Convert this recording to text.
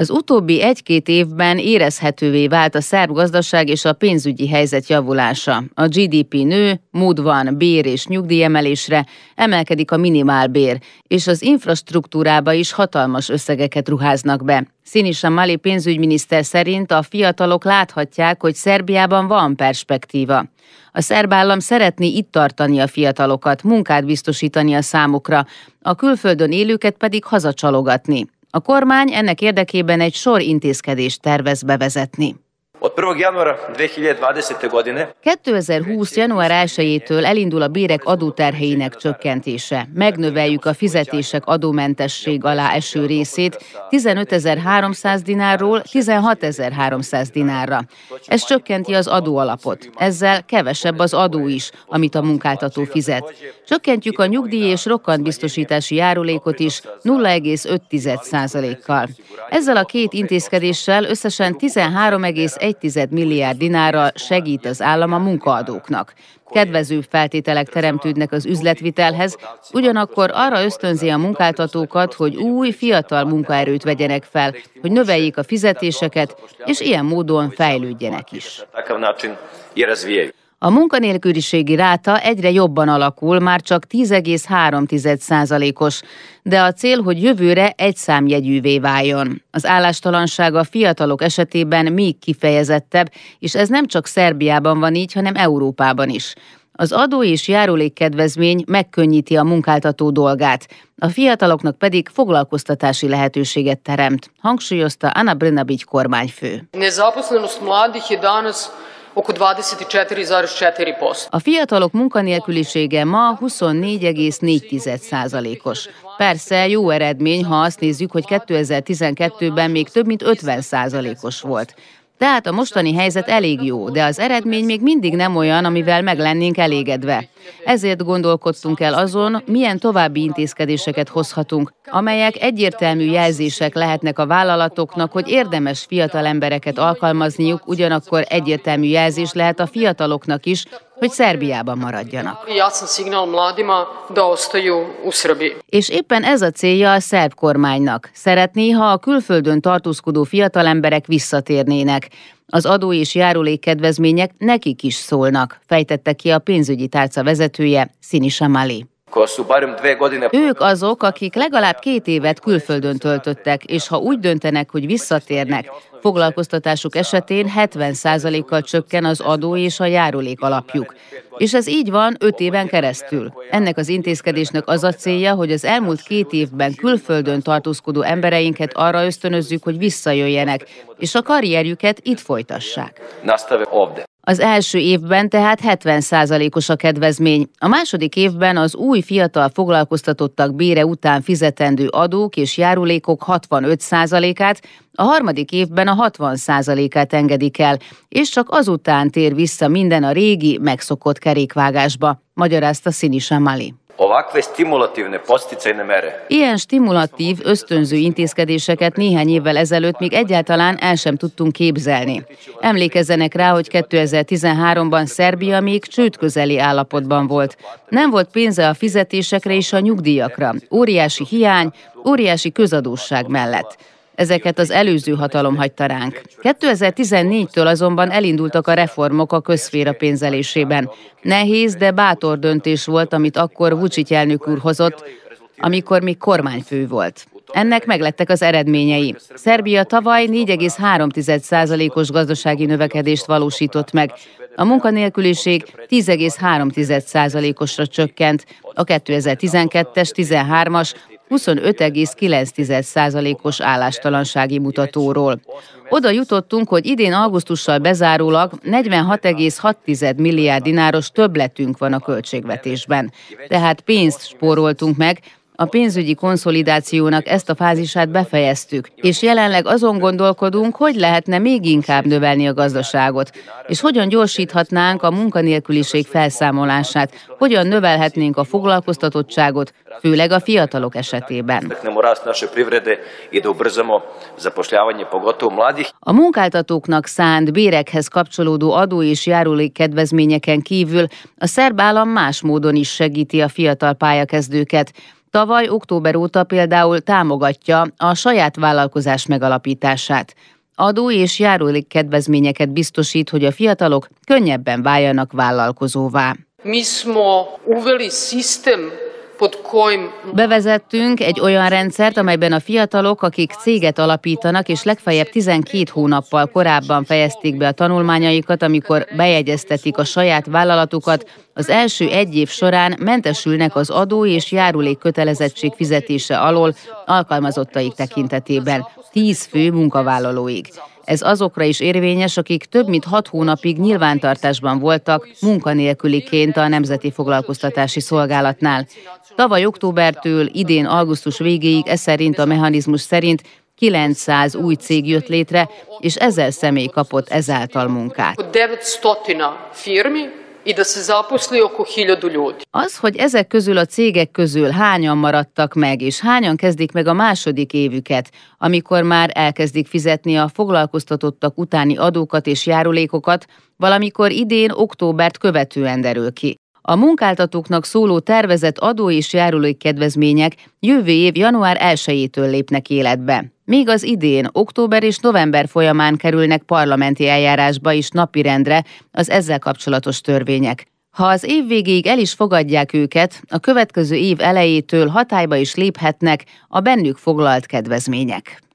Az utóbbi egy-két évben érezhetővé vált a szerb gazdaság és a pénzügyi helyzet javulása. A GDP nő, mód van bér és nyugdíjemelésre, emelkedik a minimálbér, és az infrastruktúrába is hatalmas összegeket ruháznak be. Színisa Mali pénzügyminiszter szerint a fiatalok láthatják, hogy Szerbiában van perspektíva. A szerb állam szeretné itt tartani a fiatalokat, munkát biztosítani a számukra, a külföldön élőket pedig hazacsalogatni. A kormány ennek érdekében egy sor intézkedést tervez bevezetni. Od 1. januára 2020. 2020. január 1-től elindul a bérek adóterheinek csökkentése. Megnöveljük a fizetések adómentesség alá eső részét 15.300 dinárról 16.300 dinárra. Ez csökkenti az adóalapot. Ezzel kevesebb az adó is, amit a munkáltató fizet. Csökkentjük a nyugdíj és rokkantbiztosítási járulékot is 0,5%-kal. Ezzel a két intézkedéssel összesen 13,1 1,1 milliárd dinárral segít az állam a munkaadóknak. Kedvező feltételek teremtődnek az üzletvitelhez, ugyanakkor arra ösztönzi a munkáltatókat, hogy új, fiatal munkaerőt vegyenek fel, hogy növeljék a fizetéseket, és ilyen módon fejlődjenek is. A munkanélküliségi ráta egyre jobban alakul, már csak 10,3%-os, de a cél, hogy jövőre egy számjegyűvé váljon. Az állástalanság a fiatalok esetében még kifejezettebb, és ez nem csak Szerbiában van így, hanem Európában is. Az adó és járulékkedvezmény megkönnyíti a munkáltató dolgát, a fiataloknak pedig foglalkoztatási lehetőséget teremt, hangsúlyozta Anna Brnabic kormányfő. Nezaposlenost danas oko 24,4%. A fiatalok munkanélkülisége ma 24,4%-os. Persze jó eredmény, ha azt nézzük, hogy 2012-ben még több mint 50%-os volt. Tehát a mostani helyzet elég jó, de az eredmény még mindig nem olyan, amivel meg lennénk elégedve. Ezért gondolkodtunk el azon, milyen további intézkedéseket hozhatunk, amelyek egyértelmű jelzések lehetnek a vállalatoknak, hogy érdemes fiatal embereket alkalmazniuk, ugyanakkor egyértelmű jelzés lehet a fiataloknak is, hogy Szerbiában maradjanak. És éppen ez a célja a szerb kormánynak. Szeretné, ha a külföldön tartózkodó fiatalemberek visszatérnének. Az adó és járulék kedvezmények nekik is szólnak, fejtette ki a pénzügyi tárca vezetője, Szini Samali. Ők azok, akik legalább két évet külföldön töltöttek, és ha úgy döntenek, hogy visszatérnek, foglalkoztatásuk esetén 70%-kal csökken az adó és a járulék alapjuk. És ez így van 5 éven keresztül. Ennek az intézkedésnek az a célja, hogy az elmúlt két évben külföldön tartózkodó embereinket arra ösztönözzük, hogy visszajöjjenek, és a karrierjüket itt folytassák. Az első évben tehát 70%-os a kedvezmény. A második évben az új fiatal foglalkoztatottak bére után fizetendő adók és járulékok 65%-át, a harmadik évben a 60%-át engedik el, és csak azután tér vissza minden a régi, megszokott kerékvágásba, magyarázta Szini Samali. Ilyen stimulatív, ösztönző intézkedéseket néhány évvel ezelőtt még egyáltalán el sem tudtunk képzelni. Emlékezzenek rá, hogy 2013-ban Szerbia még csőd közeli állapotban volt. Nem volt pénze a fizetésekre és a nyugdíjakra. Óriási hiány, óriási közadósság mellett ezeket az előző hatalom hagyta ránk. 2014-től azonban elindultak a reformok a közféra pénzelésében. Nehéz, de bátor döntés volt, amit akkor Vucic elnök úr hozott, amikor még kormányfő volt. Ennek meglettek az eredményei. Szerbia tavaly 4,3%-os gazdasági növekedést valósított meg. A munkanélküliség 10,3%-osra csökkent a 2012-es, 13-as 25,9%-os állástalansági mutatóról. Oda jutottunk, hogy idén augusztussal bezárólag 46,6 milliárd dináros többletünk van a költségvetésben. Tehát pénzt spóroltunk meg, a pénzügyi konszolidációnak ezt a fázisát befejeztük, és jelenleg azon gondolkodunk, hogy lehetne még inkább növelni a gazdaságot, és hogyan gyorsíthatnánk a munkanélküliség felszámolását, hogyan növelhetnénk a foglalkoztatottságot, főleg a fiatalok esetében. A munkáltatóknak szánt bérekhez kapcsolódó adó és járulék kedvezményeken kívül a szerb állam más módon is segíti a fiatal pályakezdőket, Tavaly október óta például támogatja a saját vállalkozás megalapítását. Adó és járulék kedvezményeket biztosít, hogy a fiatalok könnyebben váljanak vállalkozóvá. Mi szmo uveli szisztem Bevezettünk egy olyan rendszert, amelyben a fiatalok, akik céget alapítanak, és legfeljebb 12 hónappal korábban fejezték be a tanulmányaikat, amikor bejegyeztetik a saját vállalatukat, az első egy év során mentesülnek az adó és járulék kötelezettség fizetése alól alkalmazottaik tekintetében, 10 fő munkavállalóig. Ez azokra is érvényes, akik több mint hat hónapig nyilvántartásban voltak munkanélküliként a Nemzeti Foglalkoztatási Szolgálatnál. Tavaly októbertől idén augusztus végéig ez szerint a mechanizmus szerint 900 új cég jött létre, és ezer személy kapott ezáltal munkát i da se zaposli oko hiljadu ljudi. Az, hogy ezek közül a cégek közül hányan maradtak meg, és hányan kezdik meg a második évüket, amikor már elkezdik fizetni a foglalkoztatottak utáni adókat és járulékokat, valamikor idén októbert követően derül ki. A munkáltatóknak szóló tervezett adó és járulékkedvezmények jövő év január 1-től lépnek életbe. Még az idén, október és november folyamán kerülnek parlamenti eljárásba is napirendre az ezzel kapcsolatos törvények. Ha az év végéig el is fogadják őket, a következő év elejétől hatályba is léphetnek a bennük foglalt kedvezmények.